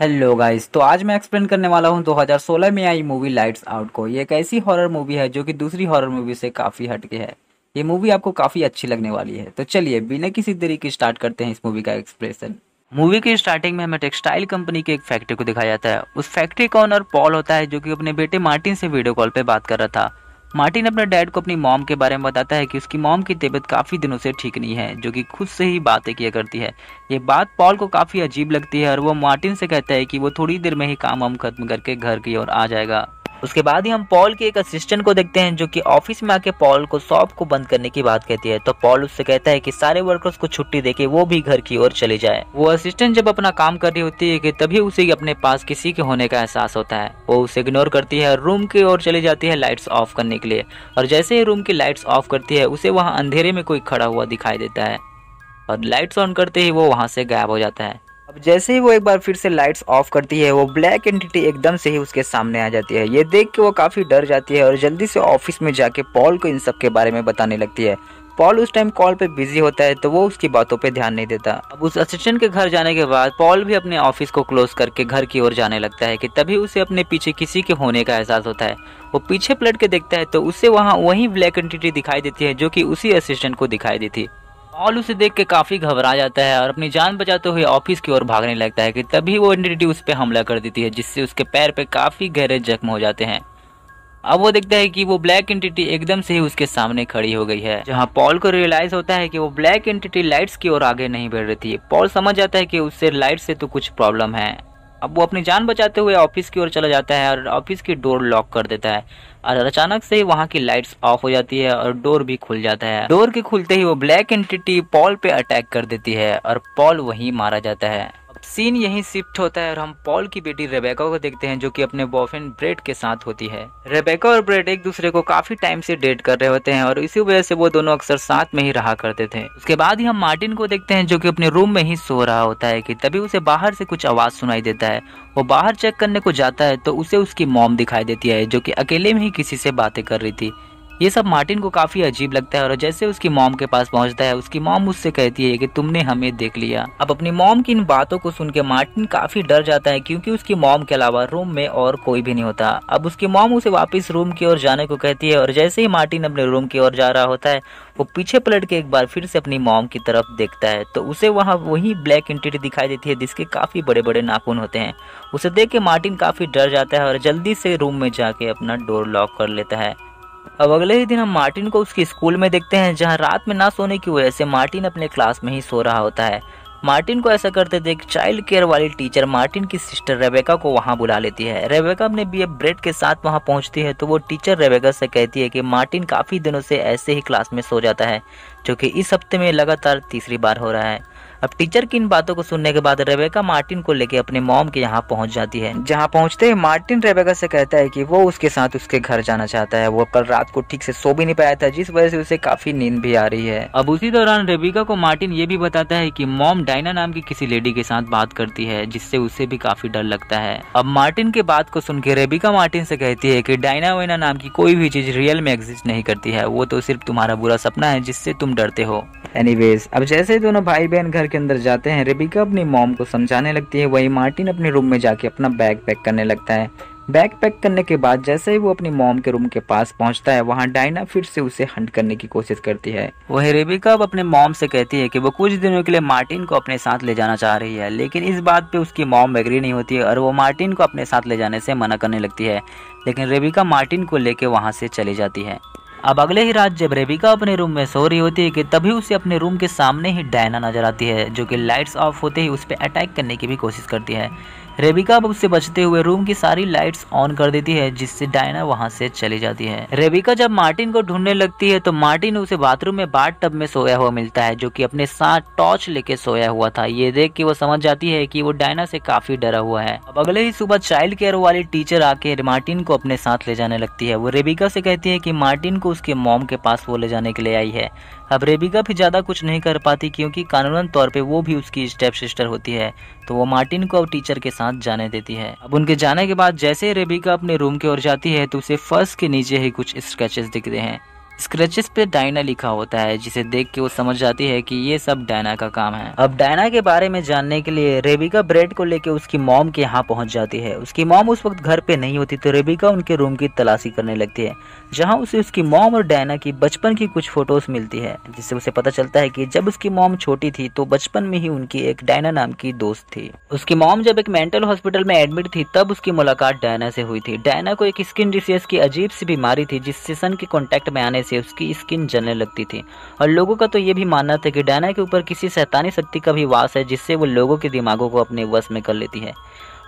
hello guys तो आज मैं एक्सप्लेन करने वाला हूं 2016 में आई मूवी लाइट्स आउट को ये एक ऐसी हॉरर मूवी है जो कि दूसरी हॉरर मूवी से काफ़ी हटके है ये मूवी आपको काफ़ी अच्छी लगने वाली है तो चलिए बिना किसी तरीके स्टार्ट करते हैं इस मूवी का एक्सप्रेशन मूवी की स्टार्टिंग में हमें टेक्सटाइल कंपनी के एक फैक्ट्री को दिखाया जाता है उस फैक्ट्री का ऑनर पॉल होता है जो कि अपने बेटे मार्टिन से वीडियो कॉल पर बात कर रहा था मार्टिन अपने डैड को अपनी मॉम के बारे में बताता है कि उसकी मॉम की तबीयत काफ़ी दिनों से ठीक नहीं है जो कि खुद से ही बातें किया करती है ये बात पॉल को काफ़ी अजीब लगती है और वो मार्टिन से कहता है कि वो थोड़ी देर में ही काम वाम खत्म करके घर की ओर आ जाएगा उसके बाद ही हम पॉल के एक असिस्टेंट को देखते हैं जो कि ऑफिस में आके पॉल को शॉप को बंद करने की बात कहती है तो पॉल उससे कहता है कि सारे वर्कर्स को छुट्टी देके वो भी घर की ओर चले जाए वो असिस्टेंट जब अपना काम कर रही होती है कि तभी उसे अपने पास किसी के होने का एहसास होता है वो उसे इग्नोर करती है रूम की ओर चली जाती है लाइट्स ऑफ करने के लिए और जैसे ही रूम की लाइट्स ऑफ करती है उसे वहाँ अंधेरे में कोई खड़ा हुआ दिखाई देता है और लाइट्स ऑन करते ही वो वहाँ से गायब हो जाता है अब जैसे ही वो एक बार फिर से लाइट्स ऑफ करती है वो ब्लैक एंटिटी एकदम से ही उसके सामने आ जाती है ये देख के वो काफ़ी डर जाती है और जल्दी से ऑफिस में जाके पॉल को इन सब के बारे में बताने लगती है पॉल उस टाइम कॉल पे बिजी होता है तो वो उसकी बातों पे ध्यान नहीं देता अब उस असिस्टेंट के घर जाने के बाद पॉल भी अपने ऑफिस को क्लोज करके घर की ओर जाने लगता है कि तभी उसे अपने पीछे किसी के होने का एहसास होता है वो पीछे पलट के देखता है तो उसे वहाँ वही ब्लैक एंटिटी दिखाई देती है जो कि उसी असिस्टेंट को दिखाई देती है ऑल उसे देख के काफ़ी घबरा जाता है और अपनी जान बचाते हुए ऑफिस की ओर भागने लगता है कि तभी वो एंटिटी उस पर हमला कर देती है जिससे उसके पैर पे काफ़ी गहरे जख्म हो जाते हैं अब वो देखता है कि वो ब्लैक एंटिटी एकदम से ही उसके सामने खड़ी हो गई है जहाँ पॉल को रियलाइज होता है कि वो ब्लैक एंटिटी लाइट्स की ओर आगे नहीं बढ़ रही थी पॉल समझ जाता है कि उससे लाइट से तो कुछ प्रॉब्लम है अब वो अपनी जान बचाते हुए ऑफिस की ओर चला जाता है और ऑफिस की डोर लॉक कर देता है और अचानक से ही वहाँ की लाइट्स ऑफ हो जाती है और डोर भी खुल जाता है डोर के खुलते ही वो ब्लैक एंटिटी पॉल पे अटैक कर देती है और पॉल वहीं मारा जाता है सीन यहीं शिफ्ट होता है और हम पॉल की बेटी रेबेका को देखते हैं जो कि अपने बॉयफ्रेंड ब्रेड के साथ होती है रेबेका और ब्रेड एक दूसरे को काफी टाइम से डेट कर रहे होते हैं और इसी वजह से वो दोनों अक्सर साथ में ही रहा करते थे उसके बाद ही हम मार्टिन को देखते हैं जो की अपने रूम में ही सो रहा होता है की तभी उसे बाहर से कुछ आवाज सुनाई देता है वो बाहर चेक करने को जाता है तो उसे उसकी मॉम दिखाई देती है जो की अकेले में ही किसी से बातें कर रही थी ये सब मार्टिन को काफ़ी अजीब लगता है और जैसे उसकी मॉम के पास पहुंचता है उसकी मॉम उससे कहती है कि तुमने हमें देख लिया अब अपनी मॉम की इन बातों को सुन के मार्टिन काफ़ी डर जाता है क्योंकि उसकी मॉम के अलावा रूम में और कोई भी नहीं होता अब उसकी मॉम उसे वापस रूम की ओर जाने को कहती है और जैसे ही मार्टिन अपने रूम की ओर जा रहा होता है वो पीछे पलट के एक बार फिर से अपनी मॉम की तरफ देखता है तो उसे वहाँ वही ब्लैक एंटिटी दिखाई देती है जिसके काफ़ी बड़े बड़े नाखून होते हैं उसे देख के मार्टिन काफ़ी डर जाता है और जल्दी से रूम में जाके अपना डोर लॉक कर लेता है अब अगले ही दिन हम मार्टिन को उसके स्कूल में देखते हैं जहां रात में ना सोने की वजह से मार्टिन अपने क्लास में ही सो रहा होता है मार्टिन को ऐसा करते देख चाइल्ड केयर वाली टीचर मार्टिन की सिस्टर रेबेका को वहाँ बुला लेती है रेबेका अपने बी ब्रेड के साथ वहाँ पहुँचती है तो वो टीचर रेबेका से कहती है कि मार्टिन काफ़ी दिनों से ऐसे ही क्लास में सो जाता है जो कि इस हफ्ते में लगातार तीसरी बार हो रहा है अब टीचर की इन बातों को सुनने के बाद रेबेका मार्टिन को लेकर अपने मॉम के यहाँ पहुँच जाती है जहाँ पहुंचते ही मार्टिन रेबेका से कहता है की वो उसके साथ उसके घर जाना चाहता है वो कल रात को ठीक से सो भी नहीं पाया था जिस वजह से उसे काफी नींद भी आ रही है अब उसी दौरान रेबिका को मार्टिन ये भी बताता है की मॉम डायना नाम की किसी लेडी के साथ बात करती है जिससे उसे भी काफी डर लगता है अब मार्टिन की बात को सुन के रेबिका मार्टिन से कहती है की डायना वेना नाम की कोई भी चीज रियल में एग्जिस्ट नहीं करती है वो तो सिर्फ तुम्हारा बुरा सपना है जिससे तुम डरते हो एनीवेज अब जैसे दोनों भाई बहन घर के अंदर जाते हैं रेबिका अपनी मॉम को समझाने लगती है वही मार्टिन अपने रूम में जाके अपना बैग पैक करने लगता है बैग पैक करने के बाद जैसे ही वो अपनी मॉम के रूम के पास पहुंचता है वहां डायना फिर से उसे हंट करने की कोशिश करती है वही रेबिका अब अपने मॉम से कहती है कि वो कुछ दिनों के लिए मार्टिन को अपने साथ ले जाना चाह रही है लेकिन इस बात पे उसकी मॉम एग्री नहीं होती है और वो मार्टिन को अपने साथ ले जाने से मना करने लगती है लेकिन रेबिका मार्टिन को लेके वहाँ से चली जाती है अब अगले ही रात जब रेबिका अपने रूम में सो रही होती है कि तभी उसे अपने रूम के सामने ही डायना नजर आती है जो कि लाइट्स ऑफ होते ही उस पर अटैक करने की भी कोशिश करती है रेबिका अब उससे बचते हुए रूम की सारी लाइट्स ऑन कर देती है जिससे डायना वहां से चली जाती है रेबिका जब मार्टिन को ढूंढने लगती है तो मार्टिन उसे बाथरूम में बाथ टब में सोया हुआ मिलता है जो की अपने साथ टॉर्च लेके सोया हुआ था ये देख के वो समझ जाती है की वो डायना से काफी डरा हुआ है अब अगले ही सुबह चाइल्ड केयर वाली टीचर आके मार्टिन को अपने साथ ले जाने लगती है वो रेबिका से कहती है की मार्टिन को उसके मॉम के पास वो ले जाने के लिए आई है अब रेबिका भी ज़्यादा कुछ नहीं कर पाती क्योंकि कानूनन तौर पर वो भी उसकी स्टेप सिस्टर होती है तो वो मार्टिन को अब टीचर के साथ साथ जाने देती है अब उनके जाने के बाद जैसे ही रेबिका अपने रूम की ओर जाती है तो उसे फर्श के नीचे ही कुछ स्केचेस दिखते हैं स्क्रेचेस पे डायना लिखा होता है जिसे देख के वो समझ जाती है कि ये सब डायना का काम है अब डायना के बारे में जानने के लिए रेबिका ब्रेड को लेके उसकी मॉम के यहाँ पहुंच जाती है उसकी मॉम उस वक्त घर पे नहीं होती तो रेबिका उनके रूम की तलाशी करने लगती है जहाँ उसे उसकी मॉम और डायना की बचपन की कुछ फोटोज मिलती है जिससे उसे पता चलता है की जब उसकी मॉम छोटी थी तो बचपन में ही उनकी एक डायना नाम की दोस्त थी उसकी मॉम जब एक मेंटल हॉस्पिटल में एडमिट थी तब उसकी मुलाकात डायना से हुई थी डायना को एक स्किन डिसीज की अजीब सी बीमारी थी जिससे सन के कॉन्टेक्ट में आने से उसकी स्किन जलने लगती थी और लोगों का तो ये भी मानना था कि डायना के ऊपर किसी सैतानी शक्ति का भी वास है जिससे वो लोगों के दिमागों को अपने वश में कर लेती है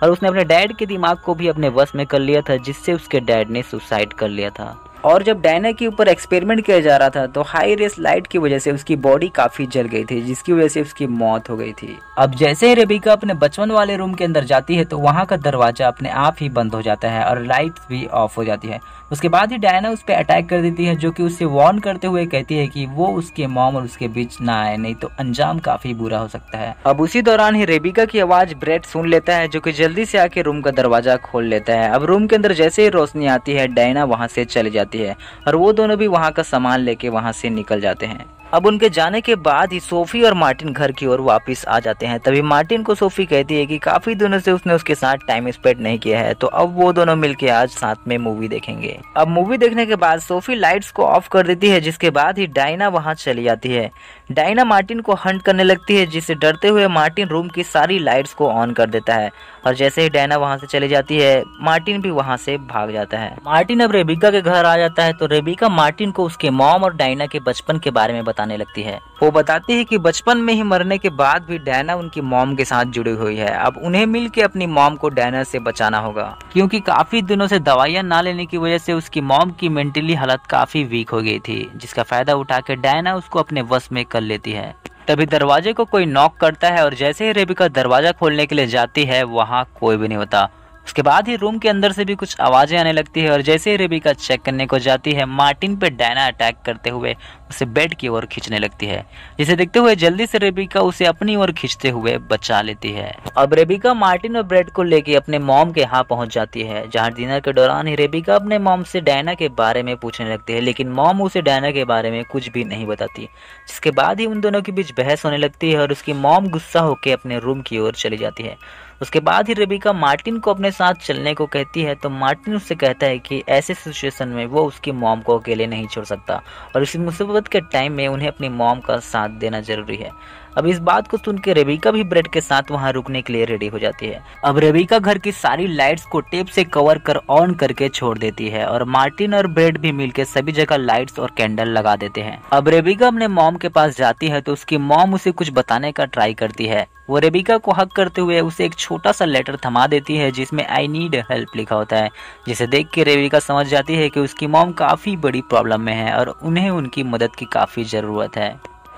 और उसने अपने डैड के दिमाग को भी अपने वश में कर लिया था जिससे उसके डैड ने सुसाइड कर लिया था और जब डायना के ऊपर एक्सपेरिमेंट किया जा रहा था तो हाई रेस लाइट की वजह से उसकी बॉडी काफी जल गई थी जिसकी वजह से उसकी मौत हो गई थी अब जैसे ही रेबिका अपने बचपन वाले रूम के अंदर जाती है तो वहाँ का दरवाजा अपने आप ही बंद हो जाता है और लाइट भी ऑफ हो जाती है उसके बाद ही डायना उस पर अटैक कर देती है जो कि उससे वार्न करते हुए कहती है कि वो उसके मॉम और उसके बीच ना आए नहीं तो अंजाम काफी बुरा हो सकता है अब उसी दौरान ही रेबिका की आवाज ब्रेड सुन लेता है जो कि जल्दी से आके रूम का दरवाजा खोल लेता है अब रूम के अंदर जैसे ही रोशनी आती है डायना वहाँ से चली जाती है और वो दोनों भी वहाँ का सामान लेके वहाँ से निकल जाते हैं अब उनके जाने के बाद ही सोफी और मार्टिन घर की ओर वापस आ जाते हैं तभी मार्टिन को सोफी कहती है कि काफी दिनों से उसने उसके साथ टाइम स्पेंड नहीं किया है तो अब वो दोनों मिलकर आज साथ में मूवी देखेंगे अब मूवी देखने के बाद सोफी लाइट्स को ऑफ कर देती है जिसके बाद ही डायना वहाँ चली जाती है डायना मार्टिन को हंट करने लगती है जिससे डरते हुए मार्टिन रूम की सारी लाइट्स को ऑन कर देता है और जैसे ही डायना वहाँ से चली जाती है मार्टिन भी वहाँ से भाग जाता है मार्टिन अब रेबिका के घर आ जाता है तो रेबिका मार्टिन को उसके मॉम और डायना के बचपन के बारे में बताने लगती है वो बताती है कि बचपन में ही मरने के बाद भी डायना उनकी मॉम के साथ जुड़ी हुई है अब उन्हें मिल अपनी मॉम को डायना से बचाना होगा क्योंकि काफी दिनों से दवाइयाँ ना लेने की वजह से उसकी मॉम की मेंटली हालत काफी वीक हो गई थी जिसका फायदा उठा के डायना उसको अपने वश में कर लेती है तभी दरवाजे को कोई नॉक करता है और जैसे ही रेबिका दरवाज़ा खोलने के लिए जाती है वहाँ कोई भी नहीं होता उसके बाद ही रूम के अंदर से भी कुछ आवाज़ें आने लगती है और जैसे ही रेबिका चेक करने को जाती है मार्टिन पे डायना अटैक करते हुए उसे बेड की ओर खींचने लगती है जिसे देखते हुए जल्दी से रेबिका उसे अपनी ओर खींचते हुए बचा लेती है अब रेबिका मार्टिन और ब्रेड को लेके अपने मॉम के यहाँ पहुंच जाती है जहाँ डिनर के दौरान ही रेबिका अपने मॉम से डायना के बारे में पूछने लगती है लेकिन मॉम उसे डायना के बारे में कुछ भी नहीं बताती जिसके बाद ही उन दोनों के बीच बहस होने लगती है और उसकी मॉम गुस्सा होकर अपने रूम की ओर चली जाती है उसके बाद ही रेबिका मार्टिन को अपने साथ चलने को कहती है तो मार्टिन उससे कहता है कि ऐसे सिचुएशन में वो उसकी मॉम को अकेले नहीं छोड़ सकता और इसी मुसीबत के टाइम में उन्हें अपनी मॉम का साथ देना जरूरी है अब इस बात को सुन के रेबिका भी ब्रेड के साथ वहां रुकने के लिए रेडी हो जाती है अब रेबिका घर की सारी लाइट्स को टेप से कवर कर ऑन करके छोड़ देती है और मार्टिन और ब्रेड भी मिलकर सभी जगह लाइट्स और कैंडल लगा देते हैं अब रेबिका अपने मॉम के पास जाती है तो उसकी मॉम उसे कुछ बताने का ट्राई करती है वो रेबिका को हक करते हुए उसे एक छोटा सा लेटर थमा देती है जिसमें आई नीड हेल्प लिखा होता है जिसे देख के रेबिका समझ जाती है कि उसकी मॉम काफ़ी बड़ी प्रॉब्लम में है और उन्हें उनकी मदद की काफ़ी ज़रूरत है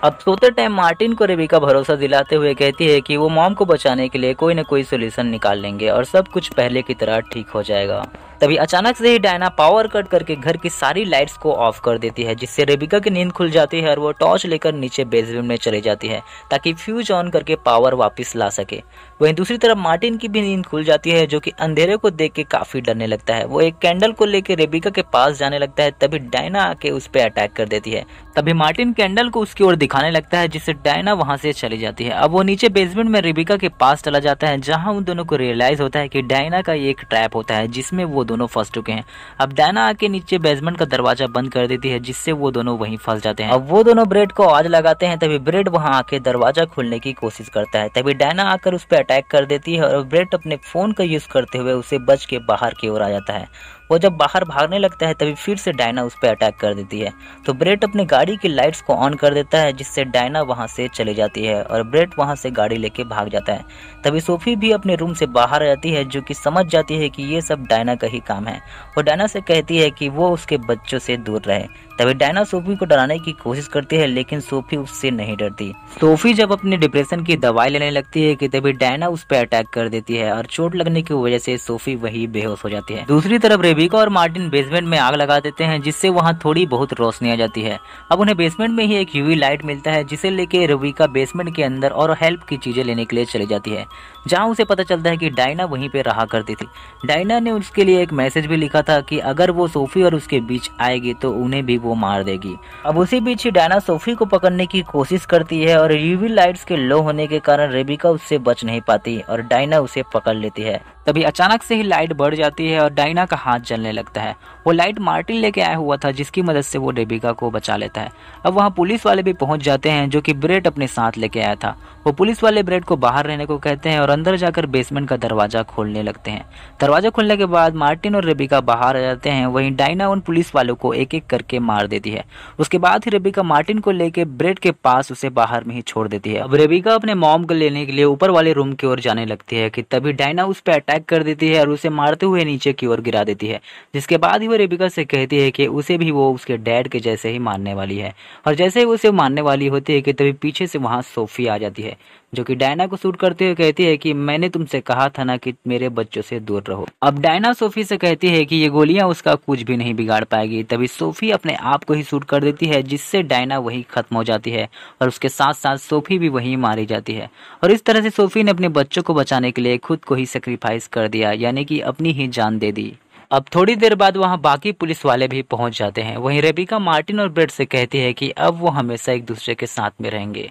अब सोते टाइम मार्टिन को रेबिका भरोसा दिलाते हुए कहती है कि वो मॉम को बचाने के लिए कोई ना कोई सोल्यूशन निकाल लेंगे और सब कुछ पहले की तरह ठीक हो जाएगा तभी अचानक से ही डायना पावर कट करके घर की सारी लाइट्स को ऑफ कर देती है जिससे रेबिका की नींद खुल जाती है और वो टॉर्च लेकर नीचे बेसमेंट में चले जाती है ताकि फ्यूज ऑन करके पावर वापस ला सके वहीं दूसरी तरफ मार्टिन की भी नींद खुल जाती है जो कि अंधेरे को देख के काफी डरने लगता है वो एक कैंडल को लेकर रेबिका के पास जाने लगता है तभी डायना आके उस पर अटैक कर देती है तभी मार्टिन कैंडल को उसकी ओर दिखाने लगता है जिससे डायना वहां से चली जाती है अब वो नीचे बेसमेंट में रेबिका के पास चला जाता है जहां उन दोनों को रियलाइज होता है कि डायना का एक ट्रैप होता है जिसमें वो दोनों फंस चुके हैं अब डायना आके नीचे बेसमेंट का दरवाजा बंद कर देती है जिससे वो दोनों वही फंस जाते हैं अब वो दोनों ब्रेड को आज लगाते हैं तभी ब्रेड वहां आके दरवाजा खोलने की कोशिश करता है तभी डायना आकर उस पर अटैक कर देती है और ब्रेट अपने फ़ोन का यूज़ करते हुए उसे बच के बाहर की ओर आ जाता है वो जब बाहर भागने लगता है तभी फिर से डायना उस पर अटैक कर देती है तो ब्रेट अपनी गाड़ी की लाइट्स को ऑन कर देता है जिससे डायना वहाँ से चली जाती है और ब्रेट वहाँ से गाड़ी लेके भाग जाता है तभी सोफी भी अपने रूम से बाहर आ जाती है जो कि समझ जाती है कि ये सब डायना का ही काम है वो डायना से कहती है कि वो उसके बच्चों से दूर रहे तभी डायना सोफी को डराने की कोशिश करती है लेकिन सोफी उससे नहीं डरती सोफी जब अपने डिप्रेशन की दवाई लेने लगती है कि तभी डायना उस पर अटैक कर देती है और चोट लगने की वजह से सोफी वही बेहोश हो जाती है दूसरी तरफ रेबी विवेका और मार्टिन बेसमेंट में आग लगा देते हैं जिससे वहाँ थोड़ी बहुत रोशनी आ जाती है अब उन्हें बेसमेंट में ही एक यूवी लाइट मिलता है जिसे लेके रविका बेसमेंट के अंदर और हेल्प की चीज़ें लेने के लिए चली जाती है जहाँ उसे पता चलता है कि डायना वहीं पर रहा करती थी डायना ने उसके लिए एक मैसेज भी लिखा था कि अगर वो सोफी और उसके बीच आएगी तो उन्हें भी वो मार देगी अब उसी बीच ही डायना सोफी को पकड़ने की कोशिश करती है और यूवी लाइट्स के लो होने के कारण रेबिका उससे बच नहीं पाती और डायना उसे पकड़ लेती है तभी अचानक से ही लाइट बढ़ जाती है और डाइना का हाथ जलने लगता है वो लाइट मार्टिन लेके आया हुआ था जिसकी मदद से वो डेबिका को बचा लेता है अब वहाँ पुलिस वाले भी पहुंच जाते हैं जो कि ब्रेड अपने साथ लेके आया था वो पुलिस वाले ब्रेड को बाहर रहने को कहते हैं और अंदर जाकर बेसमेंट का दरवाजा खोलने लगते हैं दरवाजा खोलने के बाद मार्टिन और रेबिका बाहर आ जाते हैं वहीं डाइना उन पुलिस वालों को एक एक करके मार देती है उसके बाद ही रेबिका मार्टिन को लेके ब्रेड के पास उसे बाहर में ही छोड़ देती है अब रेबिका अपने मॉम को लेने के लिए ऊपर वाले रूम की ओर जाने लगती है कि तभी डाइना उस पर अटैक अटैक कर देती है और उसे मारते हुए नीचे की ओर गिरा देती है जिसके बाद ही वो रेबिका से कहती है कि उसे भी वो उसके डैड के जैसे ही मारने वाली है और जैसे ही उसे मारने वाली होती है कि तभी पीछे से वहाँ सोफी आ जाती है जो कि डायना को सूट करते हुए कहती है कि मैंने तुमसे कहा था ना कि मेरे बच्चों से दूर रहो अब डायना सोफी से कहती है कि ये गोलियां उसका कुछ भी नहीं बिगाड़ पाएगी तभी सोफी अपने आप को ही सूट कर देती है जिससे डायना वही खत्म हो जाती है और उसके साथ साथ सोफी भी वही मारी जाती है और इस तरह से सोफी ने अपने बच्चों को बचाने के लिए खुद को ही सेक्रीफाइस कर दिया यानी कि अपनी ही जान दे दी अब थोड़ी देर बाद वहाँ बाकी पुलिस वाले भी पहुंच जाते हैं वहीं रेबिका मार्टिन और ब्रेड से कहती है कि अब वो हमेशा एक दूसरे के साथ में रहेंगे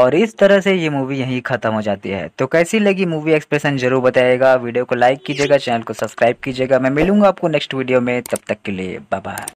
और इस तरह से ये मूवी यहीं खत्म हो जाती है तो कैसी लगी मूवी एक्सप्रेशन जरूर बताएगा वीडियो को लाइक कीजिएगा चैनल को सब्सक्राइब कीजिएगा मैं मिलूंगा आपको नेक्स्ट वीडियो में तब तक के लिए बाय बाय